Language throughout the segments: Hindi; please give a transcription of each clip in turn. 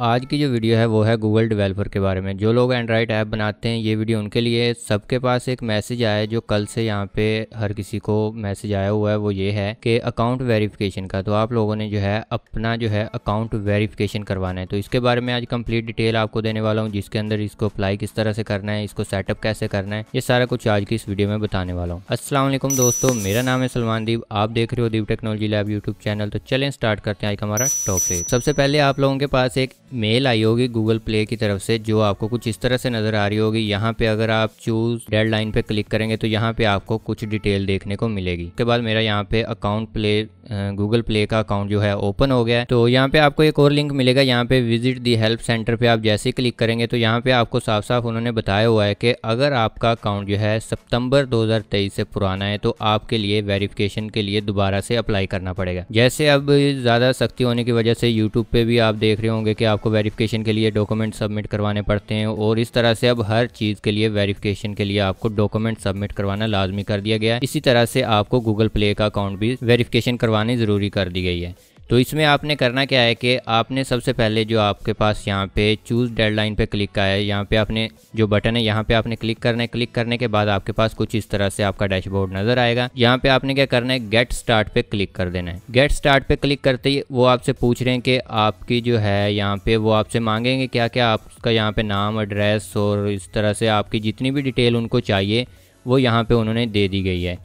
आज की जो वीडियो है वो है गूगल डेवलपर के बारे में जो लोग एंड्राइड ऐप बनाते हैं ये वीडियो उनके लिए सबके पास एक मैसेज आया जो कल से यहाँ पे हर किसी को मैसेज आया हुआ है वो ये है कि अकाउंट वेरिफिकेशन का तो आप लोगों ने जो है अपना जो है अकाउंट वेरिफिकेशन करवाना है तो इसके बारे में आज कम्प्लीट डिटेल आपको देने वाला हूँ जिसके अंदर इसको अप्लाई किस तरह से करना है इसको सेटअप कैसे करना है ये सारा कुछ आज की इस वीडियो में बताने वाला हूँ असला दोस्तों मेरा नाम है सलमान दीप आप देख रहे हो Deep technology lab YouTube channel तो चलें स्टार्ट करते हैं आज हमारा टॉपिक सबसे पहले आप लोगों के पास एक मेल आई होगी गूगल प्ले की तरफ से जो आपको कुछ इस तरह से नज़र आ रही होगी यहाँ पे अगर आप चूज़ डेड लाइन पे क्लिक करेंगे तो यहाँ पे आपको कुछ डिटेल देखने को मिलेगी उसके बाद मेरा यहाँ पे अकाउंट प्ले गूगल प्ले का अकाउंट जो है ओपन हो गया है तो यहाँ पे आपको एक और लिंक मिलेगा यहाँ पे विजिट दी हेल्प सेंटर पे आप जैसे ही क्लिक करेंगे तो यहाँ पे आपको साफ साफ उन्होंने बताया हुआ है कि अगर आपका अकाउंट जो है सितंबर 2023 से पुराना है तो आपके लिए वेरिफिकेशन के लिए दोबारा से अप्लाई करना पड़ेगा जैसे अब ज़्यादा सख्ती होने की वजह से यूट्यूब पे भी आप देख रहे होंगे कि आप आपको वेरिफिकेशन के लिए डॉक्यूमेंट सबमिट करवाने पड़ते हैं और इस तरह से अब हर चीज़ के लिए वेरिफिकेशन के लिए आपको डॉक्यूमेंट सबमिट करवाना लाजमी कर दिया गया है इसी तरह से आपको गूगल प्ले का अकाउंट भी वेरिफिकेशन करवानी ज़रूरी कर दी गई है तो इसमें आपने करना क्या है कि आपने सबसे पहले जो आपके पास यहाँ पे चूज़ डेडलाइन पे क्लिक का है यहाँ पे आपने जो बटन है यहाँ पे आपने क्लिक करना है क्लिक करने के बाद आपके पास कुछ इस तरह से आपका डैशबोर्ड नजर आएगा यहाँ पे आपने क्या करना है गेट स्टार्ट पे क्लिक कर देना है गेट स्टार्ट पे क्लिक करते ही वो आपसे पूछ रहे हैं कि आपकी जो है यहाँ पे वो आपसे मांगेंगे क्या क्या आपका यहाँ पे नाम एड्रेस और इस तरह से आपकी जितनी भी डिटेल उनको चाहिए वो यहाँ पे उन्होंने दे दी गई है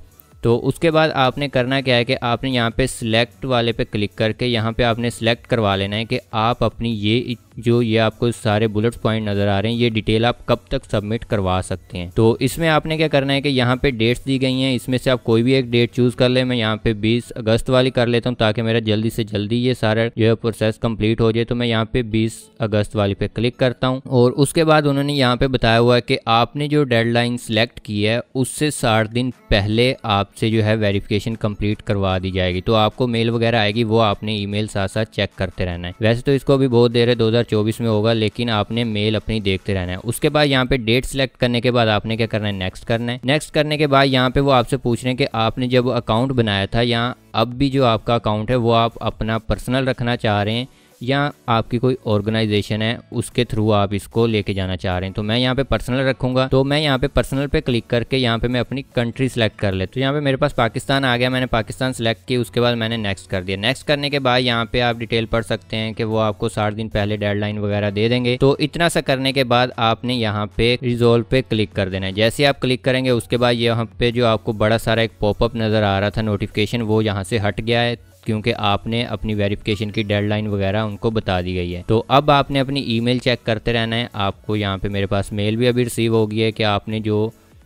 तो उसके बाद आपने करना क्या है कि आपने यहाँ पे सिलेक्ट वाले पे क्लिक करके यहाँ पे आपने सेलेक्ट करवा लेना है कि आप अपनी ये जो ये आपको सारे बुलेट पॉइंट नज़र आ रहे हैं ये डिटेल आप कब तक सबमिट करवा सकते हैं तो इसमें आपने क्या करना है कि यहाँ पे डेट्स दी गई हैं इसमें से आप कोई भी एक डेट चूज़ कर ले मैं यहाँ पे 20 अगस्त वाली कर लेता हूँ ताकि मेरा जल्दी से जल्दी ये सारा जो है प्रोसेस कम्प्लीट हो जाए तो मैं यहाँ पे बीस अगस्त वाली पे क्लिक करता हूँ और उसके बाद उन्होंने यहाँ पे बताया हुआ है कि आपने जो डेडलाइन सेलेक्ट की है उससे साठ दिन पहले आपसे जो है वेरिफिकेशन कम्प्लीट करवा दी जाएगी तो आपको मेल वगैरह आएगी वो आपने ई मेल साथ साथ चेक करते रहना है वैसे तो इसको अभी बहुत देर है दो 2024 में होगा लेकिन आपने मेल अपनी देखते रहना है उसके बाद यहाँ पे डेट सेलेक्ट करने के बाद आपने क्या करना है नेक्स्ट करना है नेक्स्ट करने के बाद यहाँ पे वो आपसे पूछ रहे हैं कि आपने जब अकाउंट बनाया था या अब भी जो आपका अकाउंट है वो आप अपना पर्सनल रखना चाह रहे हैं या आपकी कोई ऑर्गेनाइजेशन है उसके थ्रू आप इसको लेके जाना चाह रहे हैं तो मैं यहाँ पे पर्सनल रखूंगा तो मैं यहाँ पे पर्सनल पे क्लिक करके यहाँ पे मैं अपनी कंट्री सेलेक्ट कर ले तो यहाँ पे मेरे पास पाकिस्तान आ गया मैंने पाकिस्तान सेलेक्ट की उसके बाद मैंने नेक्स्ट कर दिया नेक्स्ट करने के बाद यहाँ पे आप डिटेल पढ़ सकते हैं कि वो आपको साठ दिन पहले डेडलाइन वगैरह दे देंगे तो इतना सा करने के बाद आपने यहाँ पे रिजोल्व पे क्लिक कर देना है जैसे आप क्लिक करेंगे उसके बाद यहाँ पे जो आपको बड़ा सारा एक पॉपअप नजर आ रहा था नोटिफिकेशन वो यहाँ से हट गया है क्योंकि आपने अपनी वेरिफिकेशन की डेडलाइन वगैरह उनको बता दी गई है तो अब आपने अपनी ईमेल चेक करते रहना है आपको यहाँ पे मेरे पास मेल भी अभी रिसीव हो गई है कि आपने जो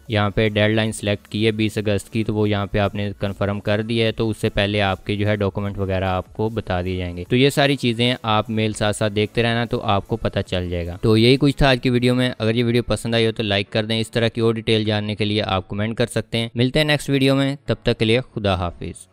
यहाँ पे डेडलाइन सेलेक्ट की है बीस अगस्त की तो वो यहाँ पे आपने कंफर्म कर दी है तो उससे पहले आपके जो है डॉक्यूमेंट वगैरह आपको बता दिए जाएंगे तो ये सारी चीज़ें आप मेल साथ साथ देखते रहना तो आपको पता चल जाएगा तो यही कुछ था आज की वीडियो में अगर ये वीडियो पसंद आई हो तो लाइक कर दें इस तरह की और डिटेल जानने के लिए आप कमेंट कर सकते हैं मिलते हैं नेक्स्ट वीडियो में तब तक के लिए खुदा हाफिज़